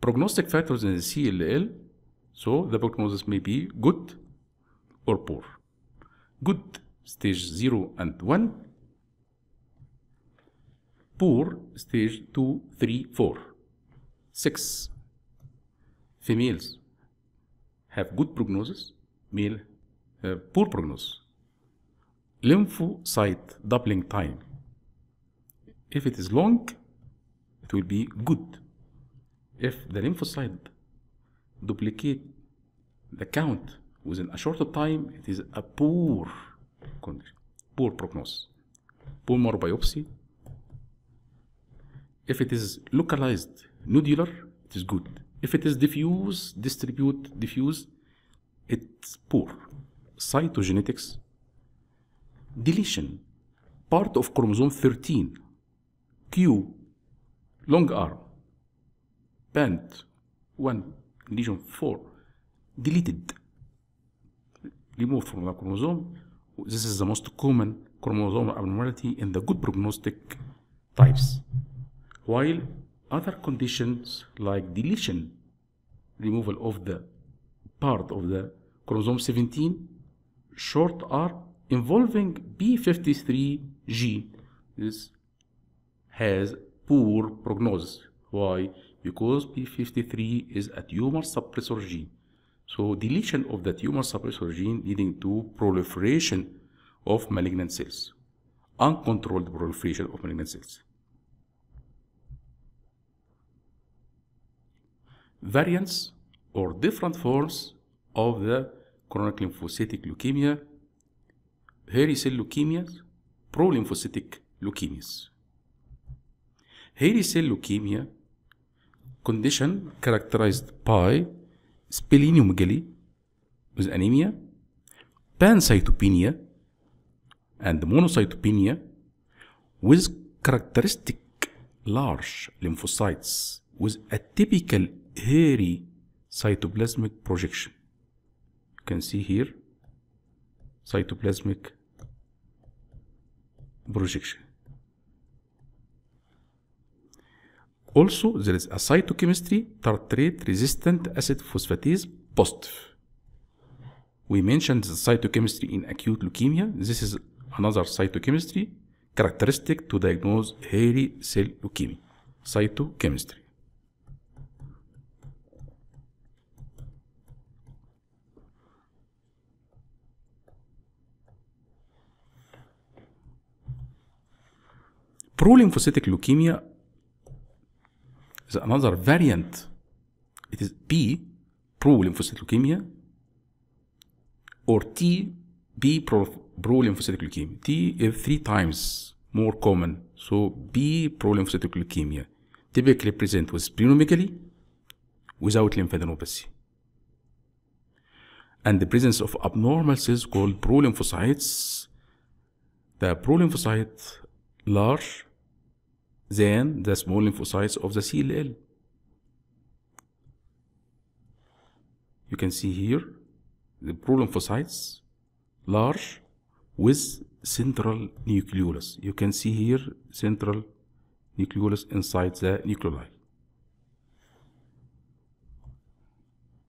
prognostic factors in the CLL, so the prognosis may be good or poor. Good stage 0 and 1, poor stage 2, 3, 4. 6. Females have good prognosis, male have poor prognosis. Lymphocyte doubling time. If it is long, it will be good if the lymphocyte duplicate the count within a shorter time, it is a poor condition, poor prognosis, more biopsy. If it is localized nodular, it is good. If it is diffuse, distribute, diffuse, it's poor. Cytogenetics, deletion, part of chromosome 13, Q, long arm, Band one lesion 4 deleted removed from the chromosome this is the most common chromosomal abnormality in the good prognostic types while other conditions like deletion removal of the part of the chromosome 17 short r involving b53g this has poor prognosis why? Because P53 is a tumor suppressor gene. So deletion of the tumor suppressor gene leading to proliferation of malignant cells. Uncontrolled proliferation of malignant cells. Variants or different forms of the chronic lymphocytic leukemia, hairy cell leukemias, prolymphocytic leukemias. Hairy cell leukemia condition characterized by splenomegaly with anemia, pancytopenia, and monocytopenia with characteristic large lymphocytes with a typical hairy cytoplasmic projection. You can see here cytoplasmic projection. Also, there is a cytochemistry tartrate-resistant acid phosphatase positive. We mentioned the cytochemistry in acute leukemia. This is another cytochemistry characteristic to diagnose hairy cell leukemia, cytochemistry. Prolymphocytic leukemia is another variant. It is B pro-lymphocytic leukemia, or T, B, pro-lymphocytic leukemia. T is three times more common. So B, pro-lymphocytic leukemia, typically present with splenomegaly without lymphadenopathy. And the presence of abnormal cells called prolymphocytes. The prolymphocyte large than the small lymphocytes of the CLL. You can see here the prolymphocytes large with central nucleolus. You can see here central nucleolus inside the nucleoli.